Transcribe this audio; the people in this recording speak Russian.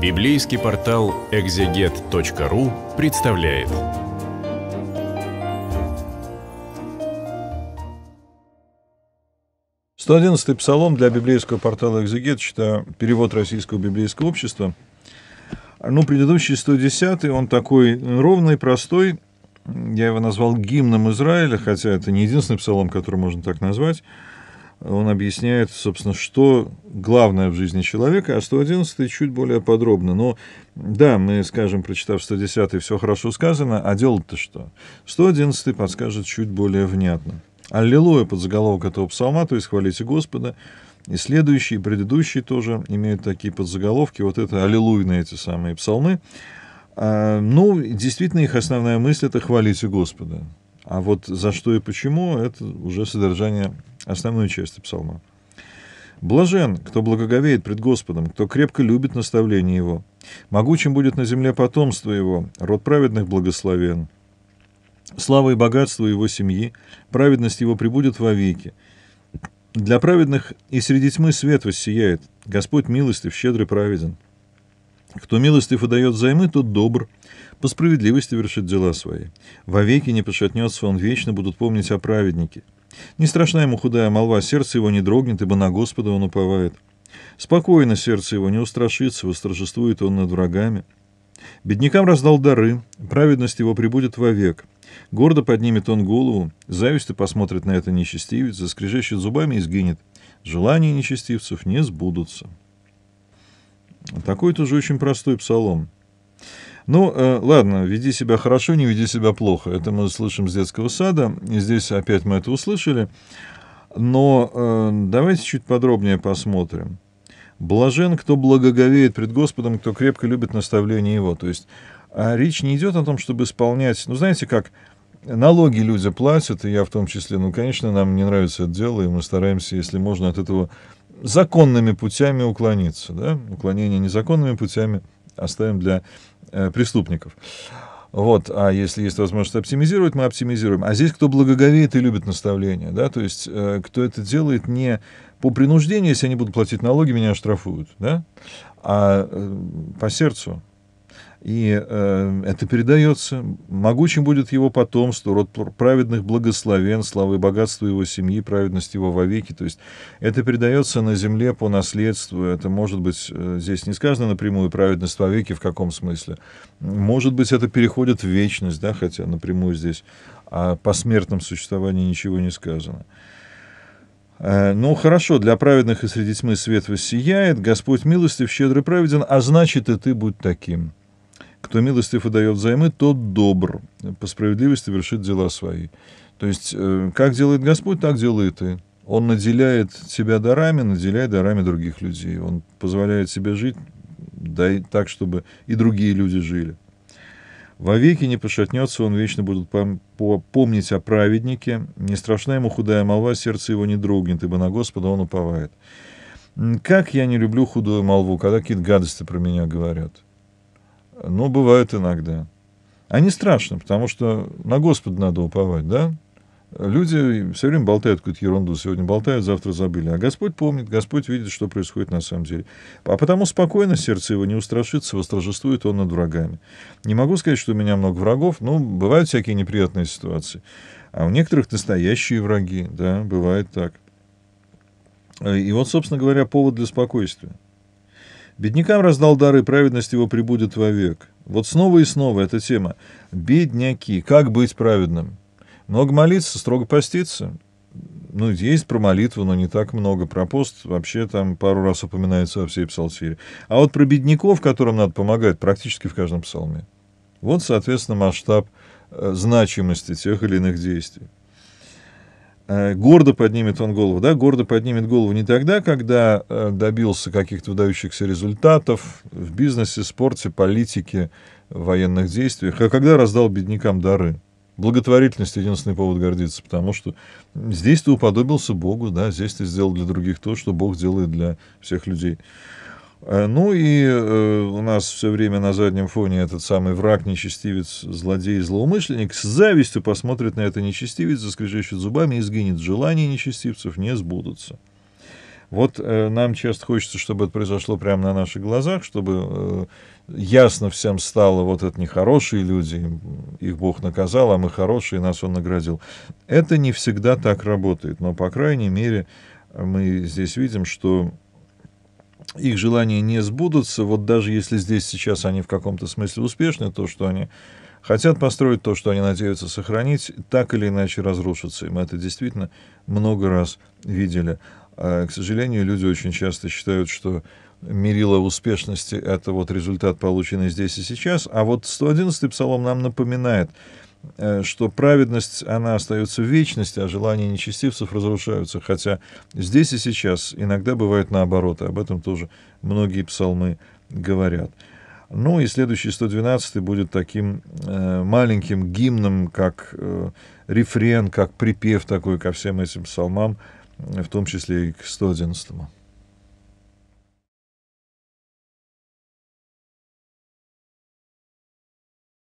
Библейский портал экзегет.ру представляет. Сто одиннадцатый псалом для библейского портала «Экзегет», читаю перевод Российского библейского общества. Ну, предыдущий 110 он такой ровный, простой. Я его назвал гимном Израиля, хотя это не единственный псалом, который можно так назвать он объясняет, собственно, что главное в жизни человека, а 111 чуть более подробно. Но да, мы скажем, прочитав 110 все хорошо сказано, а дело-то что? 111 подскажет чуть более внятно. Аллилуйя под заголовок этого псалма, то есть хвалите Господа. И следующие, и предыдущие тоже имеют такие подзаголовки. Вот это аллилуйные эти самые псалмы. А, ну, действительно, их основная мысль – это «хвалите Господа». А вот за что и почему – это уже содержание Основную часть псалма. «Блажен, кто благоговеет пред Господом, кто крепко любит наставление Его. Могучим будет на земле потомство Его, род праведных благословен. Слава и богатство Его семьи, праведность Его прибудет вовеки. Для праведных и среди тьмы свет воссияет. Господь милостив, щедрый, праведен. Кто милостив и дает займы, тот добр, по справедливости вершит дела свои. Вовеки не пошатнется он, вечно будут помнить о праведнике». Не страшна ему худая молва, сердце его не дрогнет, ибо на Господа он уповает. Спокойно сердце его не устрашится, восторжествует он над врагами. Беднякам раздал дары, праведность его прибудет вовек. Гордо поднимет он голову, зависть и посмотрит на это нечестивец, заскрежещет зубами и сгинет. Желания нечестивцев не сбудутся. Такой тоже очень простой псалом. Ну, э, ладно, веди себя хорошо, не веди себя плохо. Это мы слышим с детского сада. И здесь опять мы это услышали. Но э, давайте чуть подробнее посмотрим. Блажен, кто благоговеет пред Господом, кто крепко любит наставление Его. То есть а речь не идет о том, чтобы исполнять, ну, знаете, как налоги люди платят, и я в том числе, ну, конечно, нам не нравится это дело, и мы стараемся, если можно, от этого законными путями уклониться, да, уклонение незаконными путями – оставим для э, преступников. Вот, а если есть возможность оптимизировать, мы оптимизируем. А здесь кто благоговеет и любит наставление, да, то есть э, кто это делает не по принуждению, если я не буду платить налоги, меня оштрафуют, да, а э, по сердцу, и э, это передается. Могучим будет его потомство, род праведных благословен, славы и богатство его семьи, праведность его вовеки. То есть это передается на земле по наследству. Это может быть, э, здесь не сказано напрямую праведность вовеки, в каком смысле. Может быть, это переходит в вечность, да, хотя напрямую здесь о посмертном существовании ничего не сказано. Э, ну, хорошо, для праведных и среди тьмы свет воссияет, Господь милостив, щедрый праведен, а значит и ты будь таким. Кто милостив и дает взаймы, тот добр, по справедливости вершит дела свои. То есть, э, как делает Господь, так делает и Он наделяет тебя дарами, наделяет дарами других людей. Он позволяет себе жить да, и так, чтобы и другие люди жили. Во веки не пошатнется, он вечно будет помнить о праведнике. Не страшна ему худая молва, сердце его не дрогнет, ибо на Господа он уповает. Как я не люблю худую молву, когда какие-то гадости про меня говорят. Ну, бывает иногда. А не страшно, потому что на Господа надо уповать, да? Люди все время болтают какую-то ерунду. Сегодня болтают, завтра забыли. А Господь помнит, Господь видит, что происходит на самом деле. А потому спокойно сердце его не устрашится, восторжествует он над врагами. Не могу сказать, что у меня много врагов, но бывают всякие неприятные ситуации. А у некоторых настоящие враги, да, бывает так. И вот, собственно говоря, повод для спокойствия. Беднякам раздал дары, праведность его прибудет вовек. Вот снова и снова эта тема. Бедняки, как быть праведным? Много молиться, строго поститься. Ну, есть про молитву, но не так много. Про пост вообще там пару раз упоминается во всей псалтире. А вот про бедняков, которым надо помогать, практически в каждом псалме. Вот, соответственно, масштаб э, значимости тех или иных действий. Э, гордо поднимет он голову, да, гордо поднимет голову не тогда, когда э, добился каких-то выдающихся результатов в бизнесе, спорте, политике, военных действиях, а когда раздал беднякам дары. Благотворительность — единственный повод гордиться, потому что здесь ты уподобился Богу, да, здесь ты сделал для других то, что Бог делает для всех людей. Э, ну и э, у нас все время на заднем фоне этот самый враг, нечестивец, злодей, злоумышленник с завистью посмотрит на это нечестивец, заскрежещет зубами и сгинет. Желания нечестивцев не сбудутся. Вот э, нам часто хочется, чтобы это произошло прямо на наших глазах, чтобы э, ясно всем стало, вот это нехорошие люди, их Бог наказал, а мы хорошие, нас Он наградил. Это не всегда так работает, но, по крайней мере, мы здесь видим, что их желания не сбудутся, вот даже если здесь сейчас они в каком-то смысле успешны, то, что они хотят построить, то, что они надеются сохранить, так или иначе разрушится. И мы это действительно много раз видели. А, к сожалению, люди очень часто считают, что мерило успешности — это вот результат, полученный здесь и сейчас. А вот 111-й псалом нам напоминает — Э, что праведность, она остается в вечности, а желания нечестивцев разрушаются. Хотя здесь и сейчас иногда бывает наоборот, и об этом тоже многие псалмы говорят. Ну и следующий 112 будет таким э, маленьким гимном, как э, рефрен, как припев такой ко всем этим псалмам, в том числе и к 111. -му.